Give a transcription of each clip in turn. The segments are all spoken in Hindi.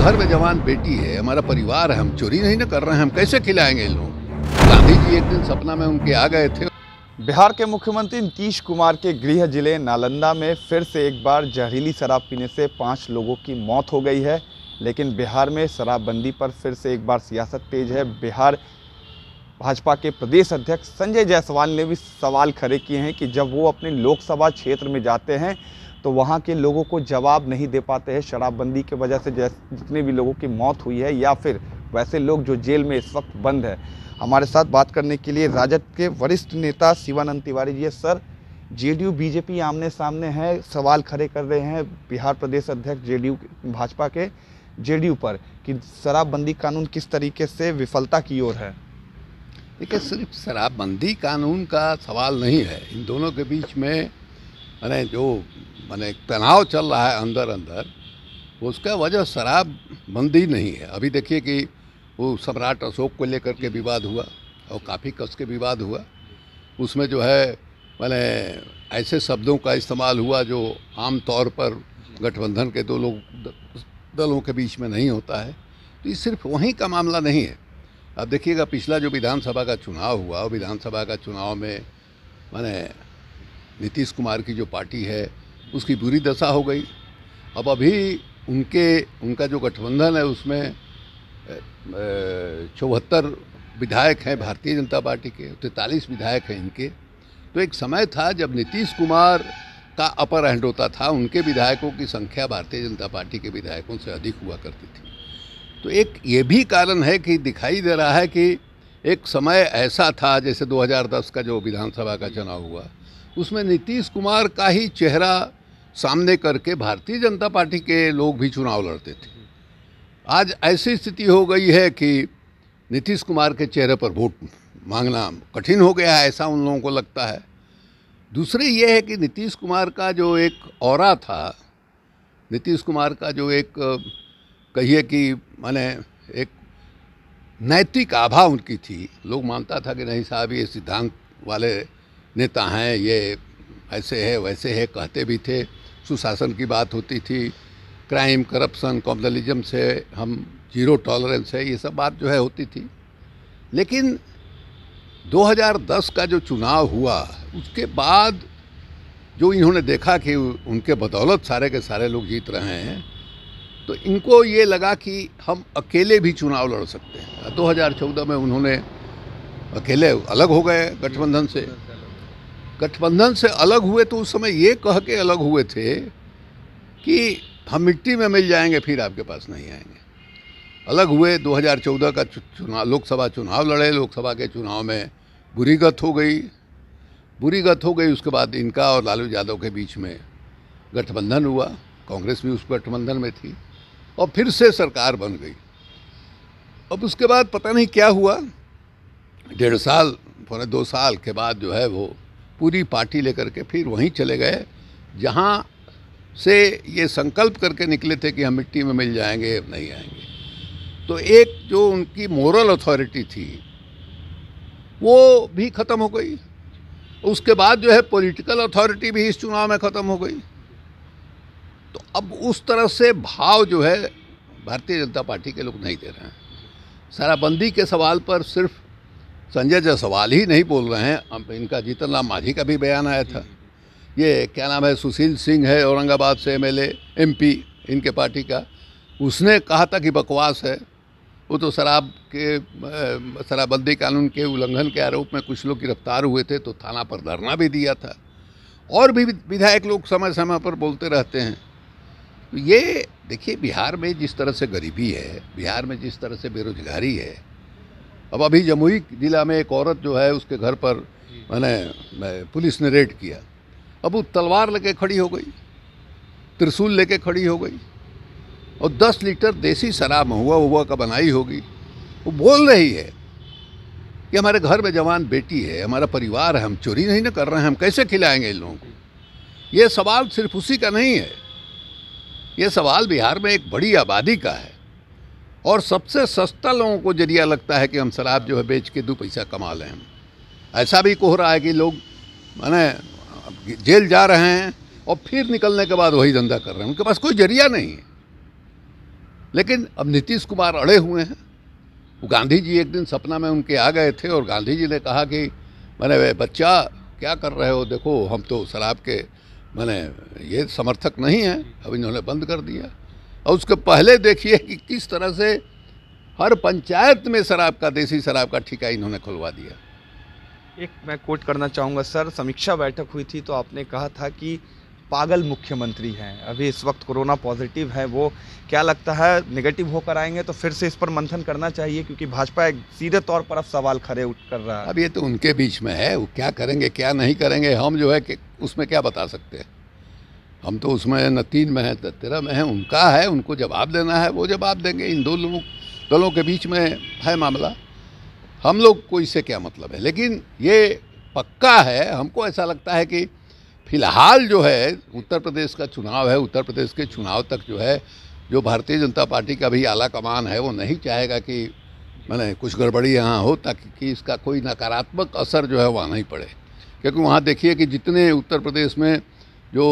घर में जवान बेटी है हमारा परिवार है हम चोरी नहीं ना कर रहे हैं हम कैसे खिलाएंगे इन लोग गांधी जी एक दिन सपना में उनके आ गए थे बिहार के मुख्यमंत्री नीतीश कुमार के गृह जिले नालंदा में फिर से एक बार जहरीली शराब पीने से पाँच लोगों की मौत हो गई है लेकिन बिहार में शराबबंदी पर फिर से एक बार सियासत तेज है बिहार भाजपा के प्रदेश अध्यक्ष संजय जायसवाल ने भी सवाल खड़े किए हैं कि जब वो अपने लोकसभा क्षेत्र में जाते हैं तो वहाँ के लोगों को जवाब नहीं दे पाते हैं शराबबंदी के वजह से जितने भी लोगों की मौत हुई है या फिर वैसे लोग जो जेल में इस वक्त बंद है हमारे साथ बात करने के लिए राजद के वरिष्ठ नेता Shivanand Tiwari ji sir JDU BJP आमने सामने है सवाल खड़े कर रहे हैं बिहार प्रदेश अध्यक्ष जेडीयू भाजपा के जेडीयू पर कि शराबबंदी कानून किस तरीके से विफलता की ओर है देखिए सिर्फ शराबबंदी कानून का सवाल नहीं है इन दोनों के बीच में अरे जो मैंने एक तनाव चल रहा है अंदर अंदर उसका वजह शराब बंदी नहीं है अभी देखिए कि वो सम्राट अशोक को लेकर के विवाद हुआ और काफ़ी कस के विवाद हुआ उसमें जो है मैंने ऐसे शब्दों का इस्तेमाल हुआ जो आम तौर पर गठबंधन के दो लोग दलों के बीच में नहीं होता है तो ये सिर्फ वहीं का मामला नहीं है अब देखिएगा पिछला जो विधानसभा का चुनाव हुआ विधानसभा का चुनाव में मैंने नीतीश कुमार की जो पार्टी है उसकी बुरी दशा हो गई अब अभी उनके उनका जो गठबंधन है उसमें चौहत्तर विधायक हैं भारतीय जनता पार्टी के तैंतालीस विधायक हैं इनके तो एक समय था जब नीतीश कुमार का अपर हैंड होता था उनके विधायकों की संख्या भारतीय जनता पार्टी के विधायकों से अधिक हुआ करती थी तो एक ये भी कारण है कि दिखाई दे रहा है कि एक समय ऐसा था जैसे 2010 का जो विधानसभा का चुनाव हुआ उसमें नीतीश कुमार का ही चेहरा सामने करके भारतीय जनता पार्टी के लोग भी चुनाव लड़ते थे आज ऐसी स्थिति हो गई है कि नीतीश कुमार के चेहरे पर वोट मांगना कठिन हो गया है ऐसा उन लोगों को लगता है दूसरी ये है कि नीतीश कुमार का जो एक और था नीतीश कुमार का जो एक कहिए कि माने एक नैतिक आभा उनकी थी लोग मानता था कि नहीं साहब ये सिद्धांत वाले नेता हैं ये ऐसे है वैसे है कहते भी थे सुशासन की बात होती थी क्राइम करप्शन कॉम्पलिज्म से हम जीरो टॉलरेंस है ये सब बात जो है होती थी लेकिन 2010 का जो चुनाव हुआ उसके बाद जो इन्होंने देखा कि उनके बदौलत सारे के सारे लोग जीत रहे हैं तो इनको ये लगा कि हम अकेले भी चुनाव लड़ सकते हैं 2014 में उन्होंने अकेले अलग हो गए गठबंधन से गठबंधन से अलग हुए तो उस समय ये कह के अलग हुए थे कि हम मिट्टी में मिल जाएंगे फिर आपके पास नहीं आएंगे अलग हुए 2014 का चुनाव लोकसभा चुनाव लड़े लोकसभा के चुनाव में बुरी गत हो गई बुरी गत हो गई उसके बाद इनका और लालू यादव के बीच में गठबंधन हुआ कांग्रेस भी उस गठबंधन में थी और फिर से सरकार बन गई अब उसके बाद पता नहीं क्या हुआ डेढ़ साल पौने दो साल के बाद जो है वो पूरी पार्टी लेकर के फिर वहीं चले गए जहाँ से ये संकल्प करके निकले थे कि हम मिट्टी में मिल जाएंगे नहीं आएंगे तो एक जो उनकी मोरल अथॉरिटी थी वो भी ख़त्म हो गई उसके बाद जो है पॉलिटिकल अथॉरिटी भी इस चुनाव में ख़त्म हो गई तो अब उस तरह से भाव जो है भारतीय जनता पार्टी के लोग नहीं दे रहे हैं शराबबंदी के सवाल पर सिर्फ संजय सवाल ही नहीं बोल रहे हैं अब इनका जीतन राम माझी का भी बयान आया था ये क्या नाम है सुशील सिंह है औरंगाबाद से एम एल इनके पार्टी का उसने कहा था कि बकवास है वो तो शराब के शराबबंदी कानून के उल्लंघन के आरोप में कुछ लोग गिरफ्तार हुए थे तो थाना पर धरना भी दिया था और भी विधायक लोग समय समय पर बोलते रहते हैं ये देखिए बिहार में जिस तरह से गरीबी है बिहार में जिस तरह से बेरोजगारी है अब अभी जमुई जिला में एक औरत जो है उसके घर पर मैंने पुलिस ने रेड किया अब वो तलवार लेके खड़ी हो गई त्रिशूल लेके खड़ी हो गई और 10 लीटर देसी शराब महुआ हुआ का बनाई होगी वो बोल रही है कि हमारे घर में जवान बेटी है हमारा परिवार है हम चोरी नहीं ना कर रहे हैं हम कैसे खिलाएंगे इन लोगों को ये सवाल सिर्फ उसी का नहीं है ये सवाल बिहार में एक बड़ी आबादी का है और सबसे सस्ता लोगों को जरिया लगता है कि हम शराब जो है बेच के दो पैसा कमा लें हम ऐसा भी कोह रहा है कि लोग मैंने जेल जा रहे हैं और फिर निकलने के बाद वही धंधा कर रहे हैं उनके पास कोई जरिया नहीं है लेकिन अब नीतीश कुमार अड़े हुए हैं गांधी जी एक दिन सपना में उनके आ गए थे और गांधी जी ने कहा कि मैंने वे बच्चा क्या कर रहे हो देखो हम तो शराब के मैंने ये समर्थक नहीं हैं अब इन्होंने बंद कर दिया और उसके पहले देखिए कि किस तरह से हर पंचायत में शराब का देसी शराब का ठिकाई इन्होंने खुलवा दिया एक मैं कोट करना चाहूँगा सर समीक्षा बैठक हुई थी तो आपने कहा था कि पागल मुख्यमंत्री हैं अभी इस वक्त कोरोना पॉजिटिव है वो क्या लगता है निगेटिव होकर आएंगे तो फिर से इस पर मंथन करना चाहिए क्योंकि भाजपा एक सीधे तौर पर अब सवाल खड़े उठ कर रहा है अब ये तो उनके बीच में है वो क्या करेंगे क्या नहीं करेंगे हम जो है कि उसमें क्या बता सकते हैं हम तो उसमें न तीन में हैं तेरह में हैं उनका है उनको जवाब देना है वो जवाब देंगे इन दो लोगों दलों के बीच में है मामला हम लोग को इससे क्या मतलब है लेकिन ये पक्का है हमको ऐसा लगता है कि फिलहाल जो है उत्तर प्रदेश का चुनाव है उत्तर प्रदेश के चुनाव तक जो है जो भारतीय जनता पार्टी का भी आला कमान है वो नहीं चाहेगा कि मैंने कुछ गड़बड़ी यहाँ हो ताकि कि इसका कोई नकारात्मक असर जो है वहाँ नहीं पड़े क्योंकि वहाँ देखिए कि जितने उत्तर प्रदेश में जो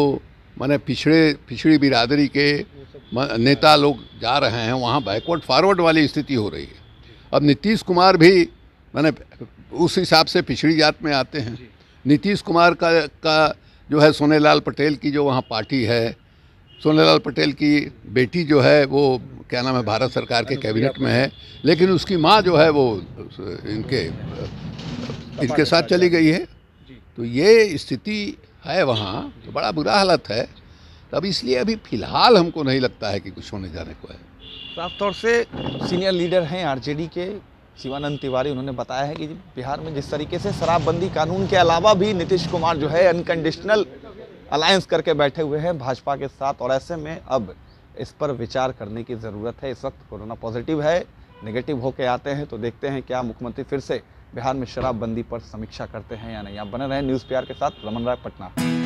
मैंने पिछड़े पिछड़ी बिरादरी के नेता लोग जा रहे हैं वहाँ बैकवर्ड फॉरवर्ड वाली स्थिति हो रही है अब नीतीश कुमार भी मैंने उस हिसाब से पिछड़ी जात में आते हैं नीतीश कुमार का का जो है सोनेलाल पटेल की जो वहाँ पार्टी है सोनेलाल पटेल की बेटी जो है वो क्या नाम है भारत सरकार के कैबिनेट में है लेकिन उसकी माँ जो है वो इनके इनके साथ चली गई है तो ये स्थिति है वहाँ तो बड़ा बुरा हालत है तब अब इसलिए अभी फिलहाल हमको नहीं लगता है कि कुछ होने जाने को है साफ तो तौर से सीनियर लीडर हैं आरजेडी के शिवानंद तिवारी उन्होंने बताया है कि बिहार में जिस तरीके से शराबबंदी कानून के अलावा भी नीतीश कुमार जो है अनकंडीशनल अलायंस करके बैठे हुए हैं भाजपा के साथ और ऐसे में अब इस पर विचार करने की ज़रूरत है इस वक्त कोरोना पॉजिटिव है निगेटिव होके आते हैं तो देखते हैं क्या मुख्यमंत्री फिर से बिहार में शराबबंदी पर समीक्षा करते हैं या नहीं आप बने रहें न्यूज़ पी के साथ रमन राय पटना